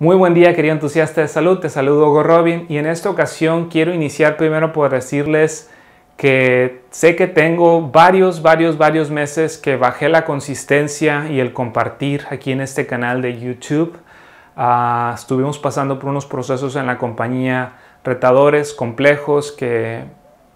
Muy buen día, querido entusiasta de salud. Te saludo, Hugo Robin. Y en esta ocasión quiero iniciar primero por decirles que sé que tengo varios, varios, varios meses que bajé la consistencia y el compartir aquí en este canal de YouTube. Ah, estuvimos pasando por unos procesos en la compañía retadores, complejos, que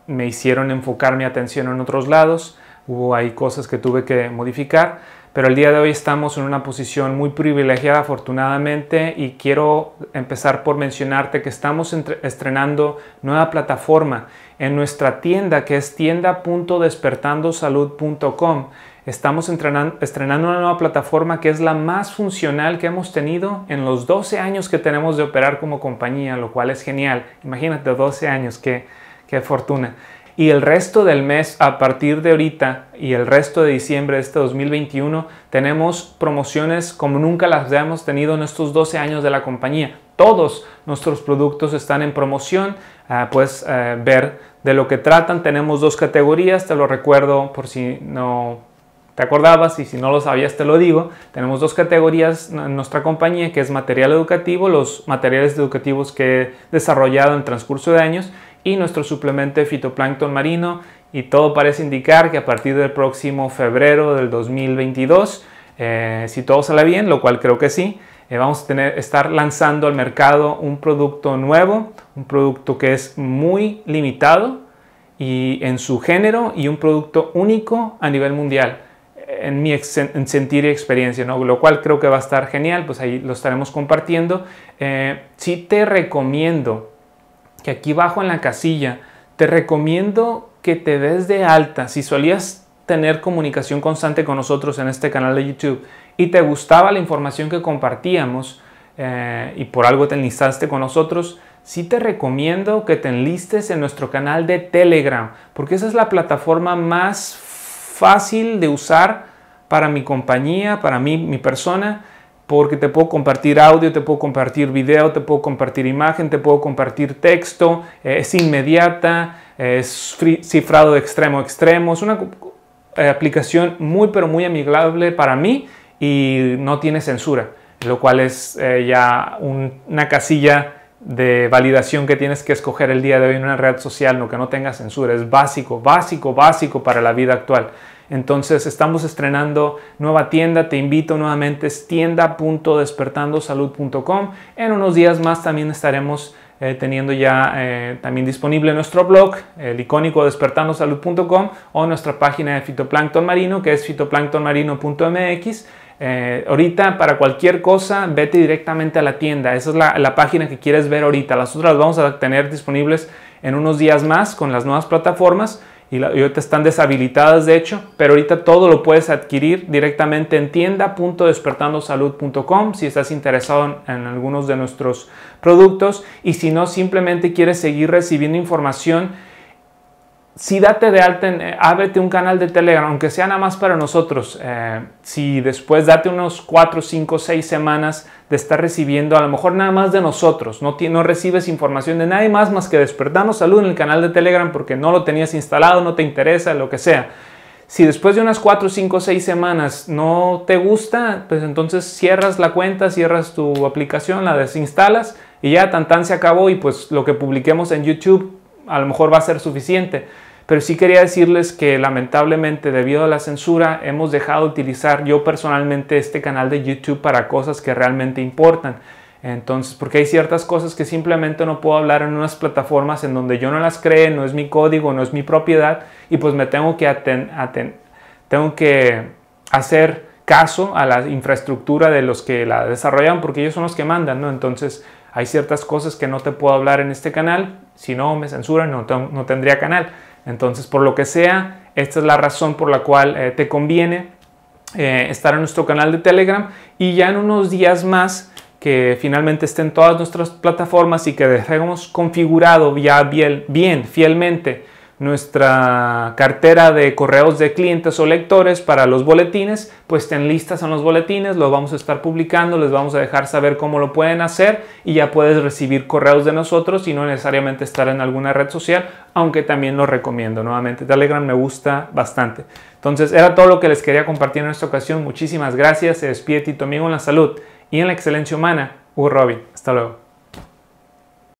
me hicieron enfocar mi atención en otros lados. Hubo ahí cosas que tuve que modificar pero el día de hoy estamos en una posición muy privilegiada afortunadamente y quiero empezar por mencionarte que estamos estrenando nueva plataforma en nuestra tienda que es tienda.despertandosalud.com. Estamos estrenando una nueva plataforma que es la más funcional que hemos tenido en los 12 años que tenemos de operar como compañía, lo cual es genial. Imagínate 12 años, qué, qué fortuna. Y el resto del mes, a partir de ahorita y el resto de diciembre de este 2021, tenemos promociones como nunca las hemos tenido en estos 12 años de la compañía. Todos nuestros productos están en promoción. pues ver de lo que tratan. Tenemos dos categorías, te lo recuerdo por si no te acordabas y si no lo sabías te lo digo, tenemos dos categorías en nuestra compañía que es material educativo, los materiales educativos que he desarrollado en transcurso de años y nuestro suplemento de fitoplancton marino y todo parece indicar que a partir del próximo febrero del 2022, eh, si todo sale bien, lo cual creo que sí, eh, vamos a tener, estar lanzando al mercado un producto nuevo, un producto que es muy limitado y en su género y un producto único a nivel mundial en mi sentir y experiencia, ¿no? lo cual creo que va a estar genial, pues ahí lo estaremos compartiendo. Si eh, sí te recomiendo que aquí abajo en la casilla, te recomiendo que te des de alta. Si solías tener comunicación constante con nosotros en este canal de YouTube y te gustaba la información que compartíamos eh, y por algo te enlistaste con nosotros, sí te recomiendo que te enlistes en nuestro canal de Telegram, porque esa es la plataforma más fácil de usar para mi compañía, para mí, mi persona porque te puedo compartir audio, te puedo compartir video, te puedo compartir imagen, te puedo compartir texto, eh, es inmediata, es cifrado de extremo a extremo, es una eh, aplicación muy pero muy amigable para mí y no tiene censura, lo cual es eh, ya una casilla de validación que tienes que escoger el día de hoy en una red social, no que no tenga censura, es básico, básico, básico para la vida actual. Entonces estamos estrenando nueva tienda, te invito nuevamente, es tienda.despertandosalud.com. En unos días más también estaremos eh, teniendo ya eh, también disponible nuestro blog, el icónico despertandosalud.com o nuestra página de fitoplancton marino que es fitoplanctonmarino.mx eh, ahorita para cualquier cosa, vete directamente a la tienda. Esa es la, página que quieres ver ahorita. Las otras las vamos a tener disponibles en unos días más con las nuevas plataformas. Y, ahorita están deshabilitadas de hecho, pero ahorita todo lo puedes adquirir directamente en tienda.despertandosalud.com si estás interesado en, en algunos de nuestros productos y si no simplemente quieres seguir recibiendo información si date de alta, eh, ábrete un canal de Telegram, aunque sea nada más para nosotros. Eh, si después date unos 4, 5, 6 semanas de estar recibiendo, a lo mejor nada más de nosotros, no, no recibes información de nadie más más que despertarnos salud en el canal de Telegram porque no lo tenías instalado, no te interesa, lo que sea. Si después de unas 4, 5, 6 semanas no te gusta, pues entonces cierras la cuenta, cierras tu aplicación, la desinstalas y ya tan tan se acabó y pues lo que publiquemos en YouTube a lo mejor va a ser suficiente. Pero sí quería decirles que lamentablemente debido a la censura hemos dejado de utilizar yo personalmente este canal de YouTube para cosas que realmente importan. Entonces, porque hay ciertas cosas que simplemente no puedo hablar en unas plataformas en donde yo no las cree, no es mi código, no es mi propiedad, y pues me tengo que, aten aten tengo que hacer caso a la infraestructura de los que la desarrollan, porque ellos son los que mandan, ¿no? Entonces, hay ciertas cosas que no te puedo hablar en este canal, si no me censuran no, tendría canal. Entonces, por lo que sea, esta es la razón por la cual eh, te conviene eh, estar en nuestro canal de Telegram y ya en unos días más que finalmente estén todas nuestras plataformas y que dejemos configurado ya bien fielmente nuestra cartera de correos de clientes o lectores para los boletines, pues estén listas en los boletines, los vamos a estar publicando, les vamos a dejar saber cómo lo pueden hacer y ya puedes recibir correos de nosotros y no necesariamente estar en alguna red social, aunque también lo recomiendo. Nuevamente, Telegram me gusta bastante. Entonces, era todo lo que les quería compartir en esta ocasión. Muchísimas gracias. Se despide Tito Amigo en la Salud y en la Excelencia Humana, Hugo Robin. Hasta luego.